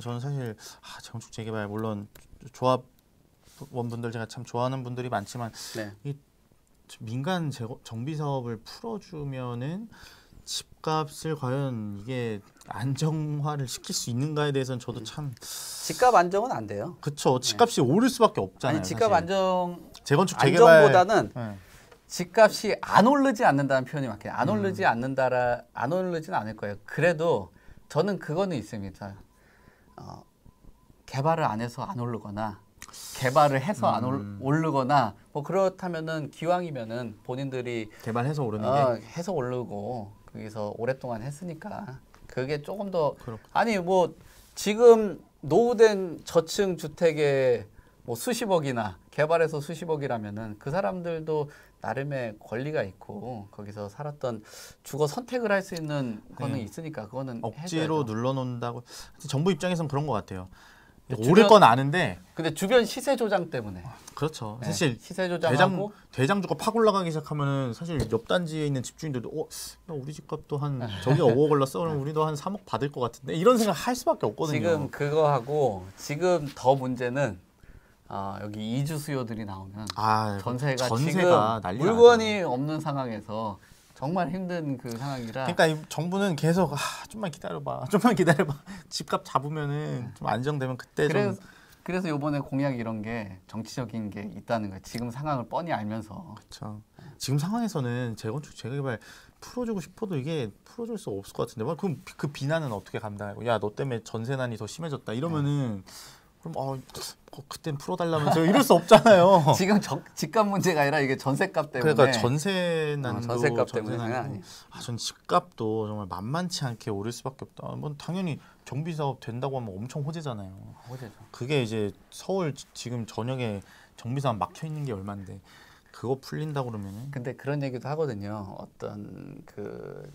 저는 사실 아, 정축 재개발 물론 조합원분들 제가 참 좋아하는 분들이 많지만 네. 이 민간 재고, 정비 사업을 풀어주면은 집값을 과연 이게 안정화를 시킬 수 있는가에 대해서는 저도 음. 참 집값 안정은 안 돼요. 그렇죠. 집값이 네. 오를 수밖에 없잖아요. 아니 집값 사실. 안정 재건축 재개발 보다는 네. 집값이 안 오르지 않는다는 표현이 맞게 안 음. 오르지 음. 않는다라 안 오르지는 않을 거예요. 그래도 저는 그거는 있습니다. 어, 개발을 안 해서 안 오르거나 개발을 해서 음. 안 오르거나 뭐 그렇다면은 기왕이면은 본인들이 개발해서 오르는 어, 게 해서 오르고 거기서 오랫동안 했으니까 그게 조금 더 그렇구나. 아니 뭐 지금 노후된 저층 주택에 뭐 수십억이나 개발해서 수십억이라면은 그 사람들도 나름의 권리가 있고 거기서 살았던 주거 선택을 할 수 있는 거는 네. 있으니까 그거는 억지로 눌러놓는다고 정부 입장에선 그런 것 같아요. 오를 건 아는데 근데 주변 시세 조장 때문에 아, 그렇죠. 네. 사실 시세 조장하고 대장, 대장 주가 팍 올라가기 시작하면은 사실 옆 단지에 있는 집주인들도 어 야, 우리 집값도 한 저기 5억 올랐어 그럼 우리도 한 3억 받을 것 같은데 이런 생각 할 수밖에 없거든요. 지금 그거하고 지금 더 문제는 아, 여기 이주 수요들이 나오면 아, 전세가, 전세가 지금 물건이 없는 상황에서 정말 힘든 그 상황이라. 그러니까 정부는 계속 아, 좀만 기다려봐, 좀만 기다려봐. 집값 잡으면은 네. 좀 안정되면 그때 그래 좀. 그래서 요번에 공약 이런 게 정치적인 게 있다는 거예요. 지금 상황을 뻔히 알면서. 그렇죠. 지금 상황에서는 재건축 재개발 풀어주고 싶어도 이게 풀어줄 수 없을 것 같은데 뭐 그럼 그 비난은 어떻게 감당하고 야 너 때문에 전세난이 더 심해졌다 이러면은. 네. 그럼 어, 어, 그땐 풀어달라면서 이럴 수 없잖아요. 지금 적, 집값 문제가 아니라 이게 전세값 때문에. 그러니까 전세 난도. 어, 아, 전세값 때문에. 아 아, 전 집값도 정말 만만치 않게 오를 수밖에 없다. 뭐 당연히 정비 사업 된다고 하면 엄청 호재잖아요. 호재죠. 그게 이제 서울 지금 저녁에 정비 사업 막혀 있는 게 얼마인데 그거 풀린다 그러면은. 근데 그런 얘기도 하거든요. 어떤 그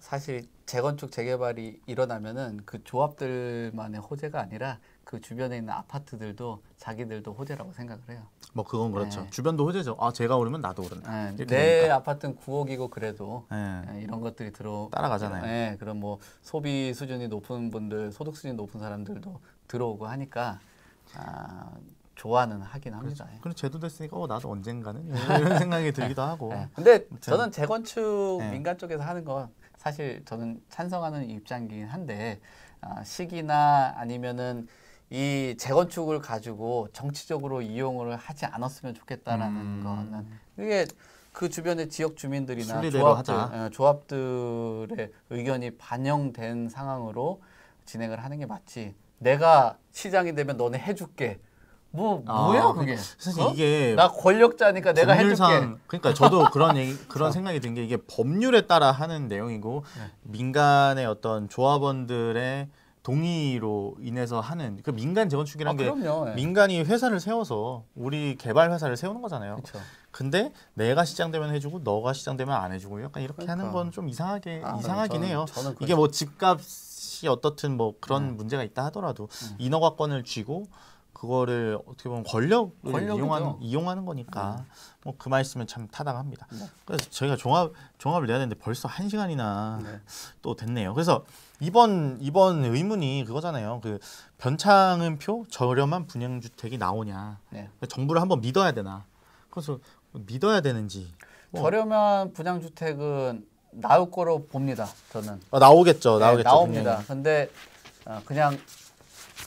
사실 재건축 재개발이 일어나면은 그 조합들만의 호재가 아니라 그 주변에 있는 아파트들도 자기들도 호재라고 생각을 해요. 뭐 그건 네. 그렇죠. 네. 주변도 호재죠. 아 제가 오르면 나도 오른다. 네. 내 아파트는 9억이고 그래도 네. 네. 이런 것들이 들어 따라가잖아요. 네. 그럼 뭐 소비 수준이 높은 분들, 소득 수준이 높은 사람들도 들어오고 하니까 아, 좋아는 하긴 그렇죠. 합니다. 그렇죠. 예. 그럼 제도됐으니까 어, 나도 언젠가는 이런 생각이 들기도 하고. 네. 근데 저는 재건축 민간 쪽에서 하는 건 사실 저는 찬성하는 입장이긴 한데 아, 시기나 아니면은 이 재건축을 가지고 정치적으로 이용을 하지 않았으면 좋겠다라는 음. 거는 그게그 주변의 지역 주민들이나 조합들, 자 예, 조합들의 의견이 반영된 상황으로 진행을 하는 게 맞지. 내가 시장이 되면 너네 해줄게. 뭐 아, 뭐야 그 그게? 사실 어? 이게 나 권력자니까 내가 법률상, 해줄게. 그러니까 저도 그런 얘기, 그런 생각이 든 게 이게 법률에 따라 하는 내용이고 네. 민간의 어떤 조합원들의 동의로 인해서 하는 그 민간 재건축이라는 아, 게 그럼요. 예. 민간이 회사를 세워서 우리 개발 회사를 세우는 거잖아요. 그쵸. 근데 내가 시장되면 해주고 너가 시장되면 안 해주고 약간 이렇게 그러니까. 하는 건 좀 이상하게 아, 이상하긴 저는, 해요. 저는 그렇죠. 이게 뭐 집값이 어떻든 뭐 그런 음. 문제가 있다 하더라도 음. 인허가권을 쥐고 그거를 어떻게 보면 권력을 네, 권력이죠. 이용하는 이용하는 거니까 음. 뭐그 말씀은 참 타당합니다. 네. 그래서 저희가 종합 종합을 내야 되는데 벌써 한 시간이나 네. 또 됐네요. 그래서 이번 이번 의문이 그거잖아요. 그 변창은표 저렴한 분양 주택이 나오냐. 네. 그러니까 정부를 한번 믿어야 되나. 그래서 믿어야 되는지. 뭐. 저렴한 분양 주택은 나올 거로 봅니다. 저는. 아, 나오겠죠. 나오겠죠. 네, 나옵니다. 분명히. 근데 어, 그냥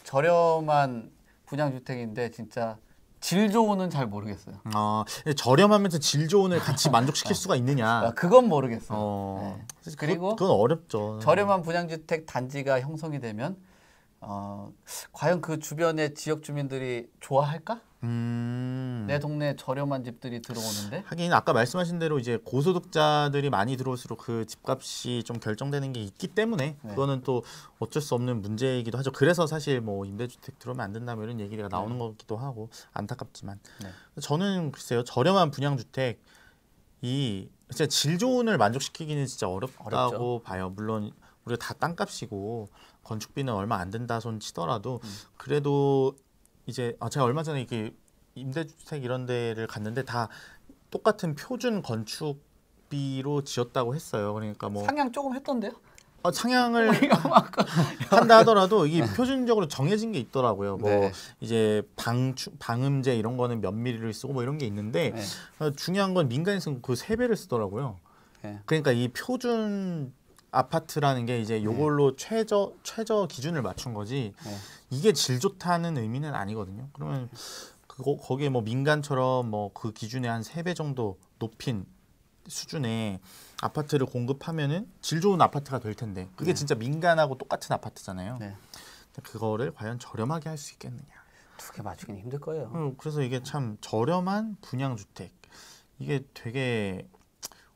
저렴한 분양주택인데 진짜 질 좋은은 잘 모르겠어요. 어, 저렴하면서 질 좋은을 같이 만족시킬 어. 수가 있느냐? 아, 그건 모르겠어요. 어, 네. 그리고 그건 어렵죠. 저렴한 분양주택 단지가 형성이 되면 어, 과연 그 주변의 지역 주민들이 좋아할까? 음... 내 동네 저렴한 집들이 들어오는데 하긴 아까 말씀하신 대로 이제 고소득자들이 많이 들어올수록 그 집값이 좀 결정되는 게 있기 때문에 네. 그거는 또 어쩔 수 없는 문제이기도 하죠. 그래서 사실 뭐 임대주택 들어오면 안 된다 뭐 이런 얘기가 나오는 네. 거기도 하고 안타깝지만 네. 저는 글쎄요 저렴한 분양주택 이 진짜 질 좋은을 만족시키기는 진짜 어렵다고 어렵죠. 봐요. 물론 우리가 다 땅값이고 건축비는 얼마 안 된다 손 치더라도 음. 그래도 이제 아 제가 얼마 전에 이게 임대주택 이런 데를 갔는데 다 똑같은 표준 건축비로 지었다고 했어요. 그러니까 뭐 상향 조금 했던데요? 어, 상향을 한다 하더라도 이게 네. 표준적으로 정해진 게 있더라고요. 뭐 네. 이제 방 방음제 이런 거는 몇 미리를 쓰고 뭐 이런 게 있는데 네. 어, 중요한 건 민간에서는 그 세 배를 쓰더라고요. 네. 그러니까 이 표준 아파트라는 게 이제 네. 요걸로 네. 최저 최저 기준을 맞춘 거지 네. 이게 질 좋다는 의미는 아니거든요. 그러면 그거 거기에 뭐 민간처럼 뭐 그기준에한 세 배 정도 높인 수준의 아파트를 공급하면은 질 좋은 아파트가 될 텐데 그게 네. 진짜 민간하고 똑같은 아파트잖아요. 네. 그거를 과연 저렴하게 할 수 있겠느냐? 두 개 맞추기는 힘들 거예요. 음, 그래서 이게 참 저렴한 분양 주택 이게 되게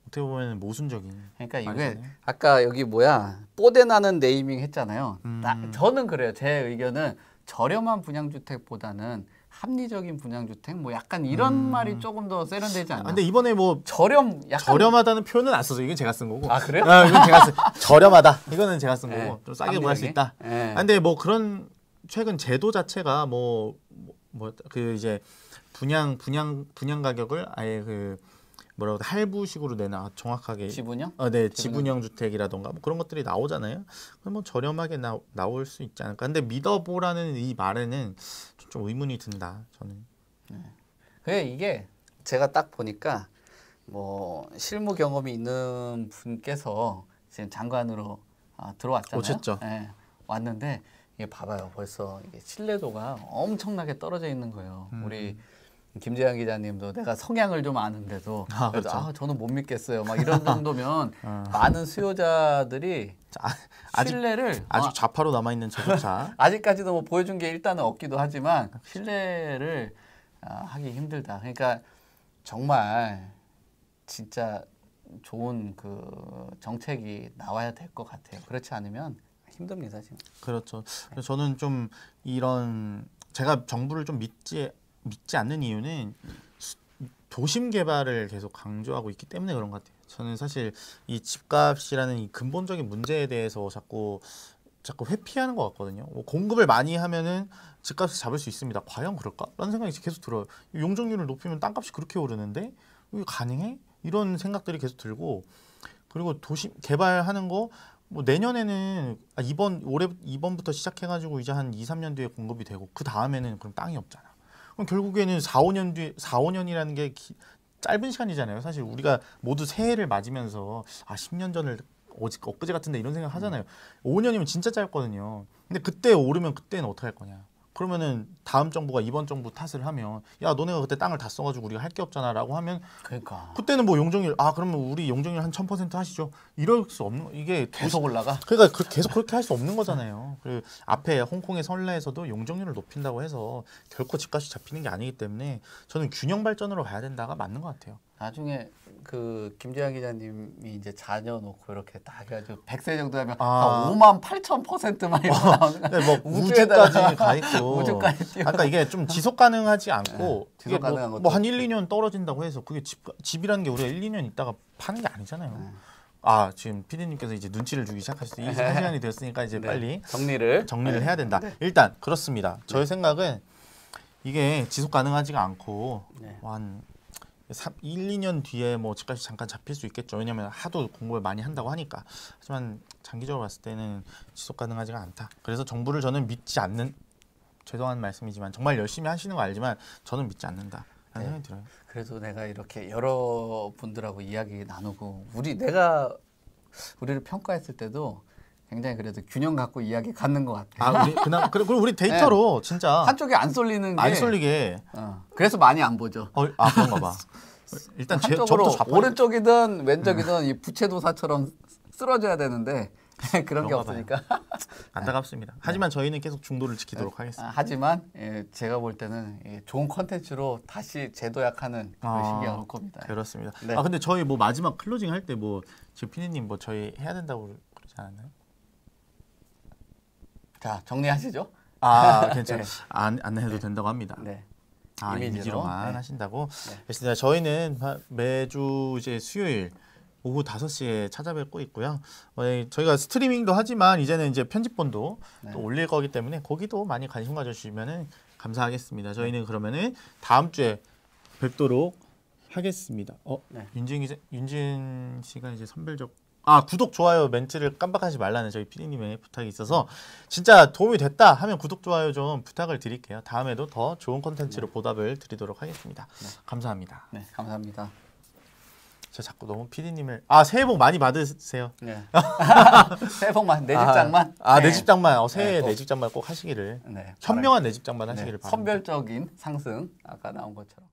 어떻게 보면 모순적인. 그러니까 이게 아까 여기 뭐야 뽀대나는 네이밍 했잖아요. 음. 나, 저는 그래요. 제 의견은 저렴한 분양주택보다는 합리적인 분양주택 뭐 약간 이런 음. 말이 조금 더 세련되지 아, 않나? 아, 근데 이번에 뭐 저렴 약간... 저렴하다는 표현은 안 써서 이건 제가 쓴 거고. 아 그래요? 아, 이건 제가 쓴 저렴하다. 이거는 제가 쓴 네. 거고 좀 싸게 구할 수 있다. 네. 아, 근데 뭐 그런 최근 제도 자체가 뭐 뭐그 뭐, 이제 분양 분양 분양 가격을 아예 그 뭐라고 할부식으로 내놔 정확하게 지분형? 어, 네, 지분형, 주택이라던가 뭐 그런 것들이 나오잖아요. 그럼 뭐 저렴하게 나, 나올 수 있지 않을까. 근데 믿어보라는 이 말에는 좀, 좀 의문이 든다. 저는. 네. 그 이게 제가 딱 보니까 뭐 실무 경험이 있는 분께서 지금 장관으로 아, 들어왔잖아요. 오셨죠. 네, 왔는데 이게 봐봐요. 벌써 이게 신뢰도가 엄청나게 떨어져 있는 거예요. 음. 우리 김재현 기자님도 내가 성향을 좀 아는데도 아, 그래서 그렇죠. 아 저는 못 믿겠어요. 막 이런 정도면 어. 많은 수요자들이 아, 신뢰를 아직, 어. 좌파로 남아 있는 저조차 아직까지도 뭐 보여준 게 일단은 없기도 하지만 신뢰를 아, 하기 힘들다. 그러니까 정말 진짜 좋은 그 정책이 나와야 될 것 같아요. 그렇지 않으면 힘듭니다 지금. 그렇죠. 저는 좀 이런 제가 정부를 좀 믿지 믿지 않는 이유는 도심 개발을 계속 강조하고 있기 때문에 그런 것 같아요. 저는 사실 이 집값이라는 이 근본적인 문제에 대해서 자꾸 자꾸 회피하는 것 같거든요. 뭐 공급을 많이 하면은 집값을 잡을 수 있습니다. 과연 그럴까? 라는 생각이 계속 들어요. 용적률을 높이면 땅값이 그렇게 오르는데 이게 가능해? 이런 생각들이 계속 들고 그리고 도심 개발하는 거 뭐 내년에는 아, 이번 올해 이번부터 시작해가지고 이제 한 2, 3년 뒤에 공급이 되고 그 다음에는 그럼 땅이 없잖아. 그럼 결국에는 4, 5년 뒤 4, 5년이라는 게 기, 짧은 시간이잖아요. 사실 우리가 모두 새해를 맞으면서 아 10년 전을 어제 엊그제 같은데 이런 생각 하잖아요. 음. 5년이면 진짜 짧거든요. 근데 그때 오르면 그때는 어떻게 할 거냐? 그러면은 다음 정부가 이번 정부 탓을 하면 야 너네가 그때 땅을 다 써가지고 우리가 할 게 없잖아라고 하면 그러니까 그때는 뭐 용적률 아 그러면 우리 용적률 한 천 퍼센트 하시죠 이럴 수 없는 이게 계속 올라가 그러니까 그, 계속 그렇게 할 수 없는 거잖아요. 그 앞에 홍콩의 설레에서도 용적률을 높인다고 해서 결코 집값이 잡히는 게 아니기 때문에 저는 균형 발전으로 가야 된다가 맞는 것 같아요. 나중에 그 김재환 기자님이 이제 자녀 놓고 이렇게 딱 해가지고 1세 정도 하면 아. 5만 8천 퍼센트만 이렇게 어, 나오는 네, 뭐 우주까지 가 있고 우주까지 뛰어. 아까 그러니까 이게 좀 지속 가능하지 네, 않고 네, 지속 뭐 가능한 뭐, 뭐한 1, 2년 떨어진다고 해서 그게 집, 집이라는 게 우리가 1, 2년 있다가 파는 게 아니잖아요. 네. 아 지금 피디님께서 이제 눈치를 주기 시작하셨어요. 이 시간이 되었으니까 이제 네. 빨리 네. 정리를 정리를 해야 된다. 일단 그렇습니다. 저의 생각은 이게 지속 가능하지가 않고 한 1, 2년 뒤에 뭐 집값이 잠깐 잡힐 수 있겠죠. 왜냐하면 하도 공부를 많이 한다고 하니까. 하지만 장기적으로 봤을 때는 지속 가능하지가 않다. 그래서 정부를 저는 믿지 않는 죄송한 말씀이지만 정말 열심히 하시는 거 알지만 저는 믿지 않는다. 네. 생각이 들어요. 그래도 내가 이렇게 여러 분들하고 이야기 나누고 우리 내가 우리를 평가했을 때도 굉장히 그래도 균형 갖고 이야기 갖는 것 같아요. 아, 우리 그냥 그래 그럼 우리 데이터로 네. 진짜 한쪽에 안 쏠리는 게 안 쏠리게. 어, 그래서 많이 안 보죠. 어, 아 그런가 봐. 일단 한쪽으로 좌파... 오른쪽이든 왼쪽이든 음. 이 부채도사처럼 쓰러져야 되는데 그런 게 없으니까 안타깝습니다. 하지만 네. 저희는 계속 중도를 지키도록 네. 하겠습니다. 아, 하지만 예, 제가 볼 때는 예, 좋은 컨텐츠로 다시 재도약하는 아, 그 시기가 올 겁니다. 그렇습니다. 네. 아 근데 저희 뭐 마지막 클로징 할 때뭐 지금 피디님 뭐 저희 해야 된다고 그러지 않았나요? 자 정리하시죠. 아괜찮아 네. 안, 안 해도 된다고 합니다. 네. 아, 이미지로. 만 네. 하신다고 했습니다. 네. 저희는 매주 이제 수요일 오후 5시에 찾아뵙고 있고요. 어, 예, 저희가 스트리밍도 하지만 이제는 이제 편집본도 네. 또 올릴 거기 때문에 거기도 많이 관심 가져주시면 감사하겠습니다. 저희는 그러면 다음 주에 뵙도록 하겠습니다. 어, 네. 윤진 윤진 씨가 이제 선별적 아 구독 좋아요 멘트를 깜빡하지 말라는 저희 피디님의 부탁이 있어서 진짜 도움이 됐다 하면 구독 좋아요 좀 부탁을 드릴게요. 다음에도 더 좋은 컨텐츠로 네. 보답을 드리도록 하겠습니다. 네. 감사합니다. 네 감사합니다. 저 자꾸 너무 피디님을 아 새해 복 많이 받으세요. 네. 새해 복 많이 내 아, 집장만. 아내 아, 네. 집장만. 어, 네, 새해 네, 내 집장만 꼭 하시기를. 네. 현명한 내 집장만 하시기를 네, 바랍니다. 선별적인 상승 아까 나온 것처럼.